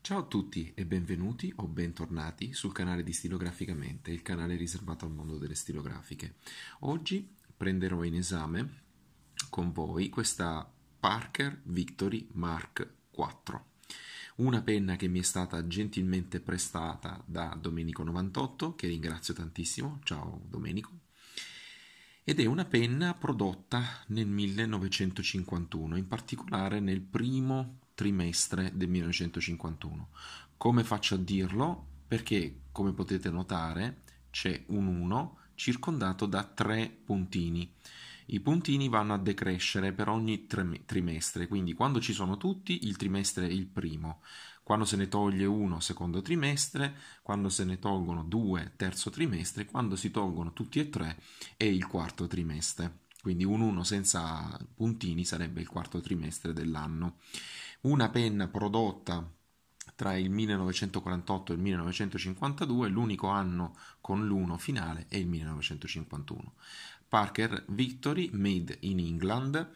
Ciao a tutti e benvenuti o bentornati sul canale di Stilograficamente, il canale riservato al mondo delle stilografiche. Oggi prenderò in esame con voi questa Parker Victory Mark 4 una penna che mi è stata gentilmente prestata da Domenico98, che ringrazio tantissimo, ciao Domenico, ed è una penna prodotta nel 1951, in particolare nel primo trimestre del 1951. Come faccio a dirlo? Perché, come potete notare, c'è un 1 circondato da tre puntini i puntini vanno a decrescere per ogni trimestre, quindi quando ci sono tutti il trimestre è il primo, quando se ne toglie uno secondo trimestre, quando se ne tolgono due terzo trimestre, quando si tolgono tutti e tre è il quarto trimestre. Quindi un 1 senza puntini sarebbe il quarto trimestre dell'anno. Una penna prodotta tra il 1948 e il 1952, l'unico anno con l'1 finale è il 1951. Parker Victory Made in England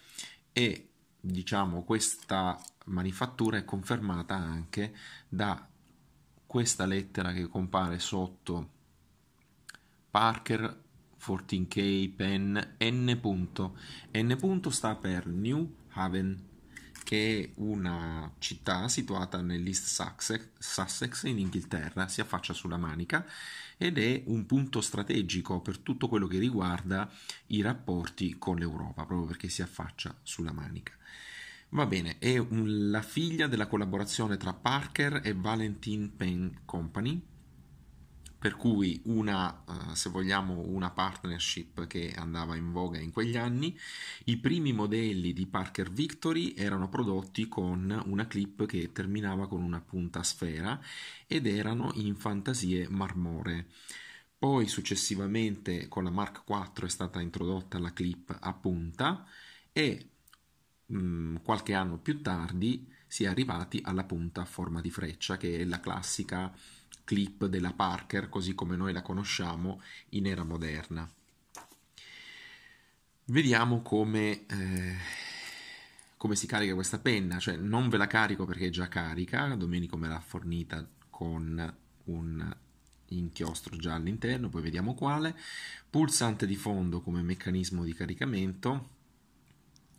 e diciamo questa manifattura è confermata anche da questa lettera che compare sotto Parker 14K Pen N. N. sta per New Haven che è una città situata nell'East Sussex, Sussex in Inghilterra, si affaccia sulla Manica ed è un punto strategico per tutto quello che riguarda i rapporti con l'Europa, proprio perché si affaccia sulla Manica. Va bene, è un, la figlia della collaborazione tra Parker e Valentine Pen Company, per cui una, uh, se vogliamo, una partnership che andava in voga in quegli anni. I primi modelli di Parker Victory erano prodotti con una clip che terminava con una punta a sfera ed erano in fantasie marmore. Poi successivamente con la Mark IV è stata introdotta la clip a punta e mh, mm, qualche anno più tardi si è arrivati alla punta a forma di freccia che è la classica clip della Parker, così come noi la conosciamo in era moderna. Vediamo come, eh, come si carica questa penna, cioè non ve la carico perché è già carica, Domenico me l'ha fornita con un inchiostro già all'interno, poi vediamo quale, pulsante di fondo come meccanismo di caricamento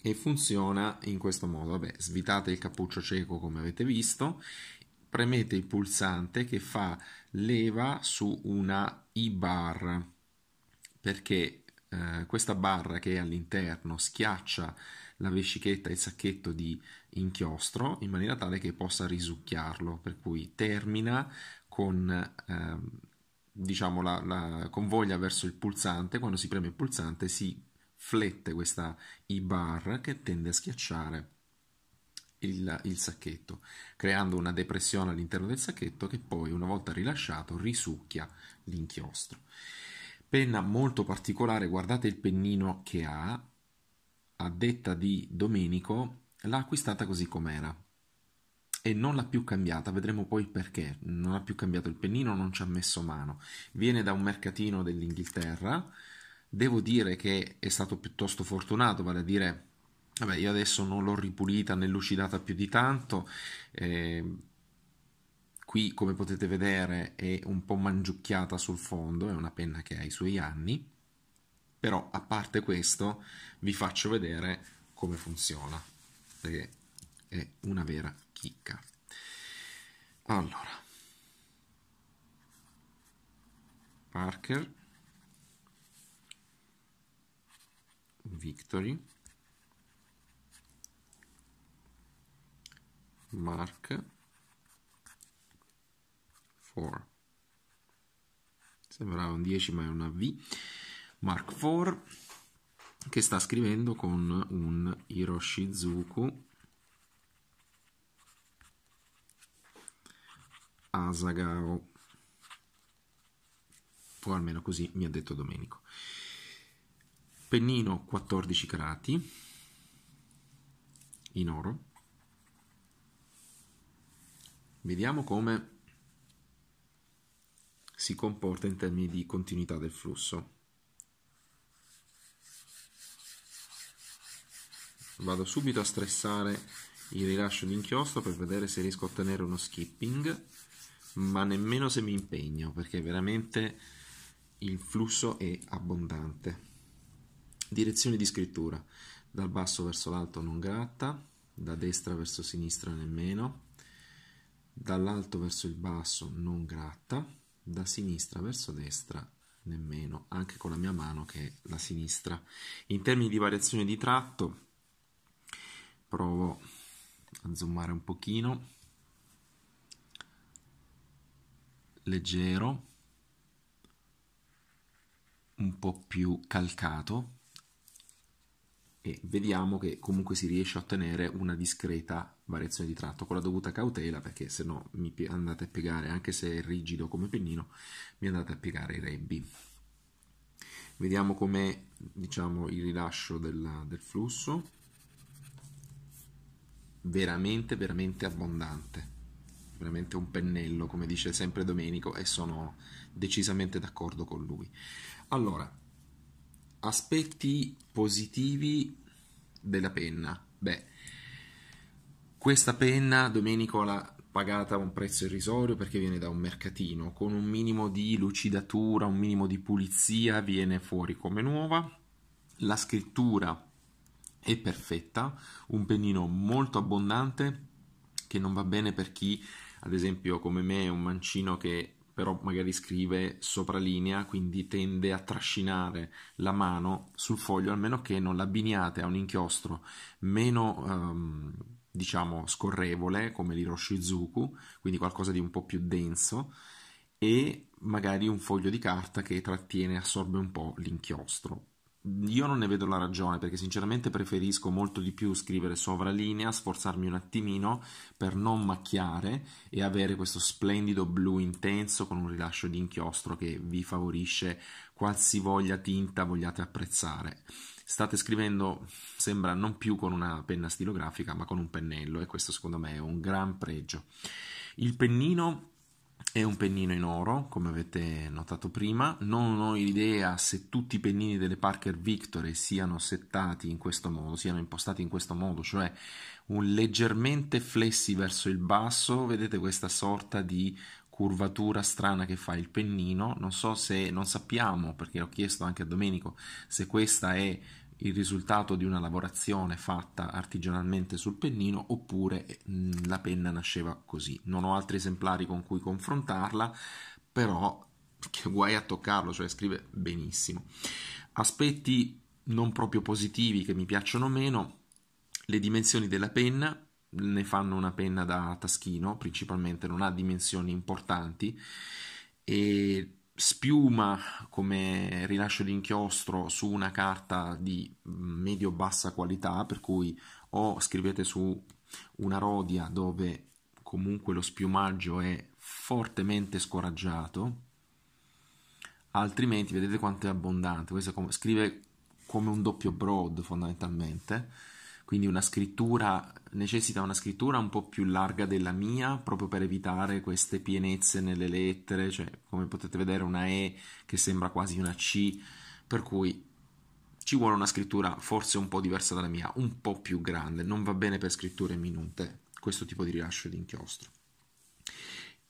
e funziona in questo modo, vabbè, svitate il cappuccio cieco come avete visto, premete il pulsante che fa leva su una i-bar perché eh, questa barra che è all'interno schiaccia la vescichetta e il sacchetto di inchiostro in maniera tale che possa risucchiarlo, per cui termina con eh, diciamo la, la convoglia verso il pulsante, quando si preme il pulsante si flette questa i-bar che tende a schiacciare il, il sacchetto, creando una depressione all'interno del sacchetto che poi, una volta rilasciato, risucchia l'inchiostro. Penna molto particolare, guardate il pennino che ha, a detta di Domenico, l'ha acquistata così com'era e non l'ha più cambiata, vedremo poi il perché, non ha più cambiato il pennino, non ci ha messo mano. Viene da un mercatino dell'Inghilterra, devo dire che è stato piuttosto fortunato, vale a dire Vabbè, io adesso non l'ho ripulita né lucidata più di tanto. Eh, qui, come potete vedere, è un po' mangiucchiata sul fondo, è una penna che ha i suoi anni. Però, a parte questo, vi faccio vedere come funziona, perché è una vera chicca. Allora, Parker, Victory, mark for sembrava un 10 ma è una V mark 4 che sta scrivendo con un Hiroshizuku Asagao o almeno così mi ha detto Domenico pennino 14 carati in oro Vediamo come si comporta in termini di continuità del flusso. Vado subito a stressare il rilascio di inchiostro per vedere se riesco a ottenere uno skipping, ma nemmeno se mi impegno perché veramente il flusso è abbondante. Direzione di scrittura, dal basso verso l'alto non gratta, da destra verso sinistra nemmeno dall'alto verso il basso non gratta, da sinistra verso destra nemmeno, anche con la mia mano che è la sinistra. In termini di variazione di tratto, provo a zoomare un pochino, leggero, un po' più calcato, e vediamo che comunque si riesce a ottenere una discreta variazione di tratto con la dovuta cautela perché se no mi andate a piegare anche se è rigido come pennino mi andate a piegare i rebbi vediamo com'è diciamo il rilascio del, del flusso veramente veramente abbondante veramente un pennello come dice sempre Domenico e sono decisamente d'accordo con lui allora Aspetti positivi della penna. Beh, questa penna Domenico l'ha pagata a un prezzo irrisorio perché viene da un mercatino, con un minimo di lucidatura, un minimo di pulizia viene fuori come nuova. La scrittura è perfetta, un pennino molto abbondante che non va bene per chi, ad esempio come me, è un mancino che però magari scrive sopra linea, quindi tende a trascinare la mano sul foglio, almeno che non l'abbiniate a un inchiostro meno ehm, diciamo scorrevole come l'Hiroshizuku, quindi qualcosa di un po' più denso e magari un foglio di carta che trattiene, assorbe un po' l'inchiostro. Io non ne vedo la ragione perché sinceramente preferisco molto di più scrivere sovralinea, sforzarmi un attimino per non macchiare e avere questo splendido blu intenso con un rilascio di inchiostro che vi favorisce qualsivoglia tinta vogliate apprezzare. State scrivendo, sembra non più con una penna stilografica ma con un pennello e questo secondo me è un gran pregio. Il pennino è un pennino in oro, come avete notato prima. Non ho idea se tutti i pennini delle Parker Victory siano settati in questo modo, siano impostati in questo modo, cioè un leggermente flessi verso il basso, vedete questa sorta di curvatura strana che fa il pennino. Non so se non sappiamo, perché ho chiesto anche a Domenico se questa è il risultato di una lavorazione fatta artigianalmente sul pennino oppure mh, mm, la penna nasceva così. Non ho altri esemplari con cui confrontarla, però che guai a toccarlo, cioè scrive benissimo. Aspetti non proprio positivi che mi piacciono meno, le dimensioni della penna, ne fanno una penna da taschino, principalmente non ha dimensioni importanti e spiuma come rilascio di inchiostro su una carta di medio-bassa qualità, per cui o scrivete su una rodia dove comunque lo spiumaggio è fortemente scoraggiato, altrimenti vedete quanto è abbondante, questo come, scrive come un doppio broad fondamentalmente, quindi una scrittura necessita una scrittura un po' più larga della mia, proprio per evitare queste pienezze nelle lettere, cioè come potete vedere una E che sembra quasi una C, per cui ci vuole una scrittura forse un po' diversa dalla mia, un po' più grande, non va bene per scritture minute questo tipo di rilascio di inchiostro.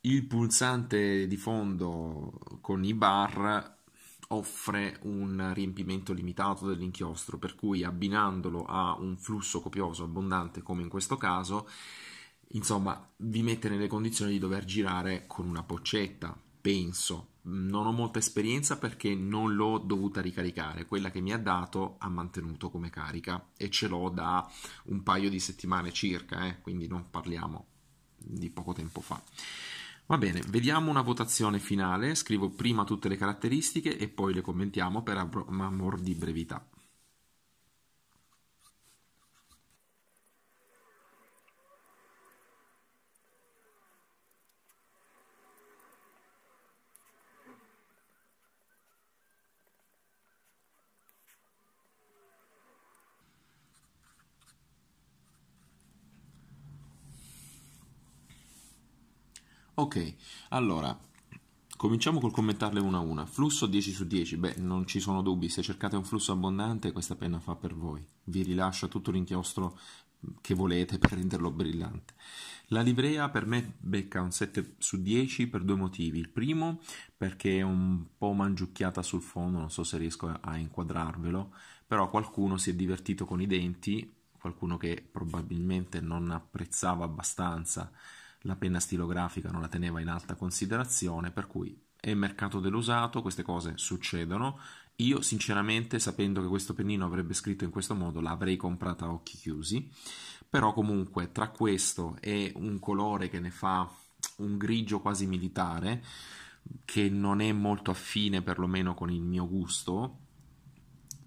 Il pulsante di fondo con i bar offre un riempimento limitato dell'inchiostro, per cui abbinandolo a un flusso copioso abbondante come in questo caso, insomma, vi mette nelle condizioni di dover girare con una boccetta, penso. Non ho molta esperienza perché non l'ho dovuta ricaricare, quella che mi ha dato ha mantenuto come carica e ce l'ho da un paio di settimane circa, eh? quindi non parliamo di poco tempo fa. Va bene, vediamo una votazione finale, scrivo prima tutte le caratteristiche e poi le commentiamo per amor di brevità. Ok, allora cominciamo col commentarle una a una. Flusso 10 su 10, beh, non ci sono dubbi, se cercate un flusso abbondante questa penna fa per voi. Vi rilascia tutto l'inchiostro che volete per renderlo brillante. La livrea per me becca un 7 su 10 per due motivi. Il primo perché è un po' mangiucchiata sul fondo, non so se riesco a inquadrarvelo, però qualcuno si è divertito con i denti, qualcuno che probabilmente non apprezzava abbastanza la penna stilografica non la teneva in alta considerazione, per cui è mercato dell'usato, queste cose succedono. Io sinceramente, sapendo che questo pennino avrebbe scritto in questo modo, l'avrei comprata a occhi chiusi, però comunque tra questo e un colore che ne fa un grigio quasi militare, che non è molto affine perlomeno con il mio gusto,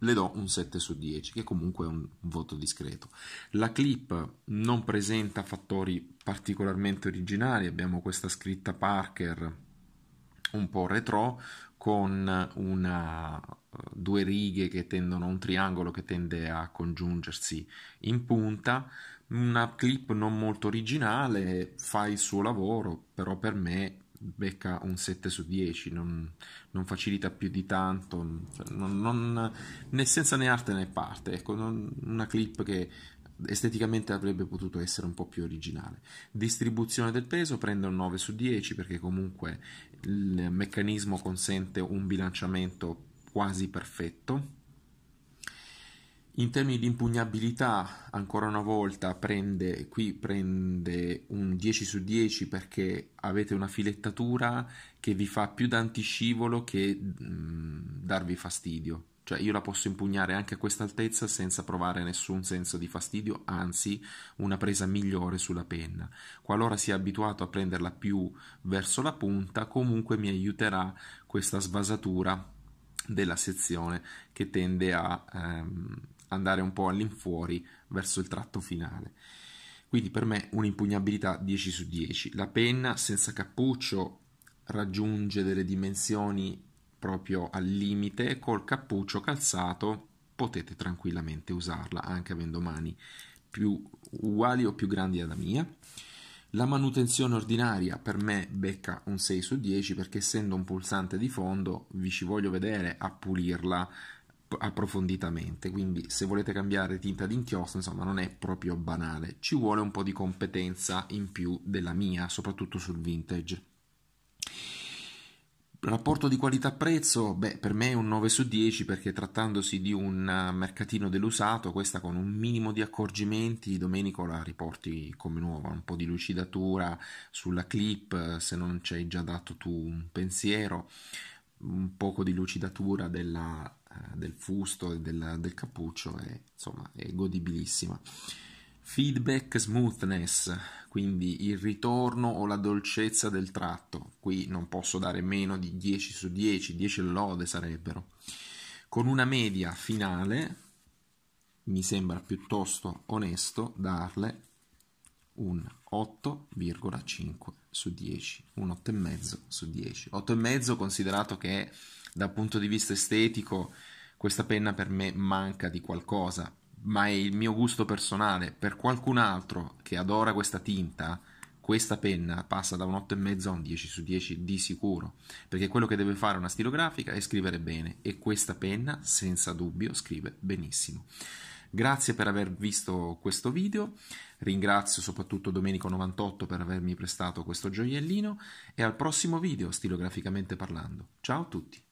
le do un 7 su 10, che comunque è un voto discreto. La clip non presenta fattori particolarmente originali, abbiamo questa scritta Parker un po' retro con una, due righe che tendono a un triangolo che tende a congiungersi in punta, una clip non molto originale, fa il suo lavoro, però per me becca un 7 su 10, non, non facilita più di tanto, cioè, non, non, né senza né arte né parte, ecco, una clip che esteticamente avrebbe potuto essere un po' più originale. Distribuzione del peso prende un 9 su 10 perché comunque il meccanismo consente un bilanciamento quasi perfetto in termini di impugnabilità, ancora una volta, prende, qui prende un 10 su 10 perché avete una filettatura che vi fa più da antiscivolo che mh, darvi fastidio. Cioè io la posso impugnare anche a questa altezza senza provare nessun senso di fastidio, anzi una presa migliore sulla penna. Qualora sia abituato a prenderla più verso la punta, comunque mi aiuterà questa svasatura della sezione che tende a... Ehm, andare un po' all'infuori verso il tratto finale. Quindi per me un'impugnabilità 10 su 10. La penna senza cappuccio raggiunge delle dimensioni proprio al limite, col cappuccio calzato potete tranquillamente usarla anche avendo mani più uguali o più grandi alla mia. La manutenzione ordinaria per me becca un 6 su 10 perché essendo un pulsante di fondo vi ci voglio vedere a pulirla, approfonditamente, quindi se volete cambiare tinta d'inchiostro, insomma, non è proprio banale. Ci vuole un po' di competenza in più della mia, soprattutto sul vintage. Rapporto di qualità-prezzo, beh, per me è un 9 su 10 perché trattandosi di un eh, mercatino dell'usato, questa con un minimo di accorgimenti, Domenico la riporti come nuova, un po' di lucidatura sulla clip, se non ci hai già dato tu un pensiero, un poco di lucidatura della eh, del fusto e del, del cappuccio è, insomma, è godibilissima. Feedback smoothness, quindi il ritorno o la dolcezza del tratto. Qui non posso dare meno di 10 su 10, 10 lode sarebbero. Con una media finale, mi sembra piuttosto onesto darle un 8,5 su 10, un 8,5 su 10. 8,5 considerato che è dal punto di vista estetico questa penna per me manca di qualcosa, ma è il mio gusto personale. Per qualcun altro che adora questa tinta, questa penna passa da un 8,5 a un 10 su 10 di sicuro, perché quello che deve fare una stilografica è scrivere bene e questa penna senza dubbio scrive benissimo. Grazie per aver visto questo video, ringrazio soprattutto Domenico98 per avermi prestato questo gioiellino e al prossimo video stilograficamente parlando. Ciao a tutti!